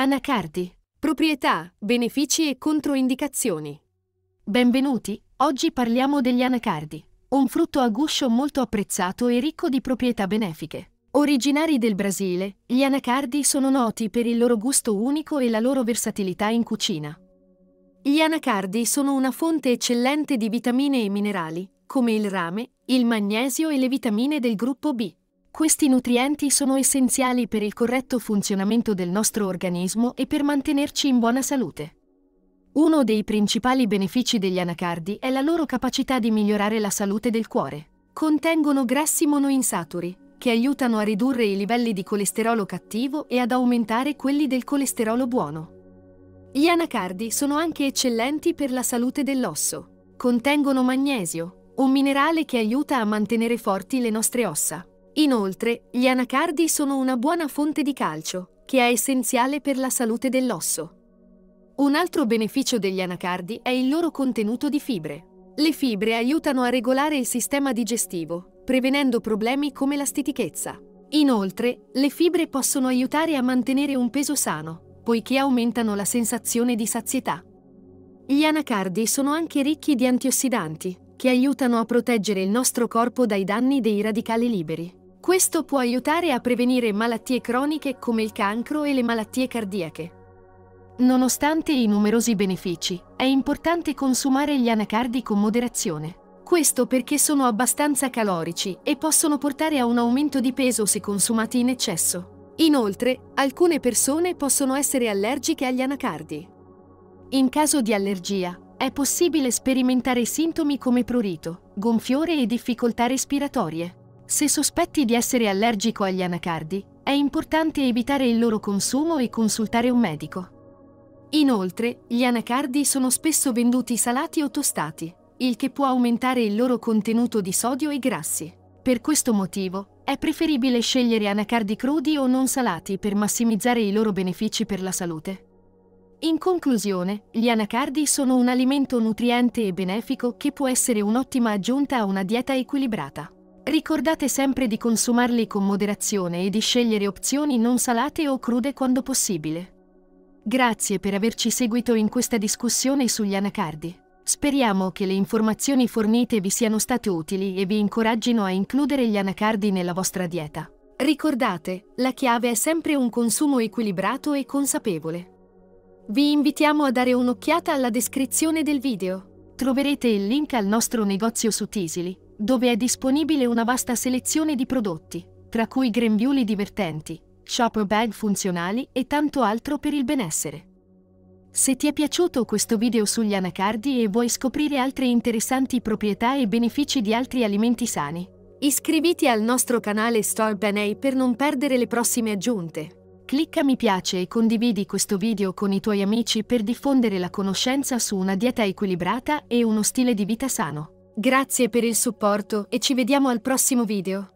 Anacardi. Proprietà, benefici e controindicazioni. Benvenuti, oggi parliamo degli anacardi, un frutto a guscio molto apprezzato e ricco di proprietà benefiche. Originari del Brasile, gli anacardi sono noti per il loro gusto unico e la loro versatilità in cucina. Gli anacardi sono una fonte eccellente di vitamine e minerali, come il rame, il magnesio e le vitamine del gruppo B. Questi nutrienti sono essenziali per il corretto funzionamento del nostro organismo e per mantenerci in buona salute. Uno dei principali benefici degli anacardi è la loro capacità di migliorare la salute del cuore. Contengono grassi monoinsaturi, che aiutano a ridurre i livelli di colesterolo cattivo e ad aumentare quelli del colesterolo buono. Gli anacardi sono anche eccellenti per la salute dell'osso. Contengono magnesio, un minerale che aiuta a mantenere forti le nostre ossa. Inoltre, gli anacardi sono una buona fonte di calcio, che è essenziale per la salute dell'osso. Un altro beneficio degli anacardi è il loro contenuto di fibre. Le fibre aiutano a regolare il sistema digestivo, prevenendo problemi come la stitichezza. Inoltre, le fibre possono aiutare a mantenere un peso sano, poiché aumentano la sensazione di sazietà. Gli anacardi sono anche ricchi di antiossidanti, che aiutano a proteggere il nostro corpo dai danni dei radicali liberi. Questo può aiutare a prevenire malattie croniche come il cancro e le malattie cardiache. Nonostante i numerosi benefici, è importante consumare gli anacardi con moderazione. Questo perché sono abbastanza calorici e possono portare a un aumento di peso se consumati in eccesso. Inoltre, alcune persone possono essere allergiche agli anacardi. In caso di allergia, è possibile sperimentare sintomi come prurito, gonfiore e difficoltà respiratorie. Se sospetti di essere allergico agli anacardi, è importante evitare il loro consumo e consultare un medico. Inoltre, gli anacardi sono spesso venduti salati o tostati, il che può aumentare il loro contenuto di sodio e grassi. Per questo motivo, è preferibile scegliere anacardi crudi o non salati per massimizzare i loro benefici per la salute. In conclusione, gli anacardi sono un alimento nutriente e benefico che può essere un'ottima aggiunta a una dieta equilibrata. Ricordate sempre di consumarli con moderazione e di scegliere opzioni non salate o crude quando possibile. Grazie per averci seguito in questa discussione sugli anacardi. Speriamo che le informazioni fornite vi siano state utili e vi incoraggino a includere gli anacardi nella vostra dieta. Ricordate, la chiave è sempre un consumo equilibrato e consapevole. Vi invitiamo a dare un'occhiata alla descrizione del video. Troverete il link al nostro negozio su Tisili dove è disponibile una vasta selezione di prodotti, tra cui grembiuli divertenti, shopper bag funzionali e tanto altro per il benessere. Se ti è piaciuto questo video sugli anacardi e vuoi scoprire altre interessanti proprietà e benefici di altri alimenti sani, iscriviti al nostro canale Store Benay per non perdere le prossime aggiunte. Clicca mi piace e condividi questo video con i tuoi amici per diffondere la conoscenza su una dieta equilibrata e uno stile di vita sano. Grazie per il supporto e ci vediamo al prossimo video.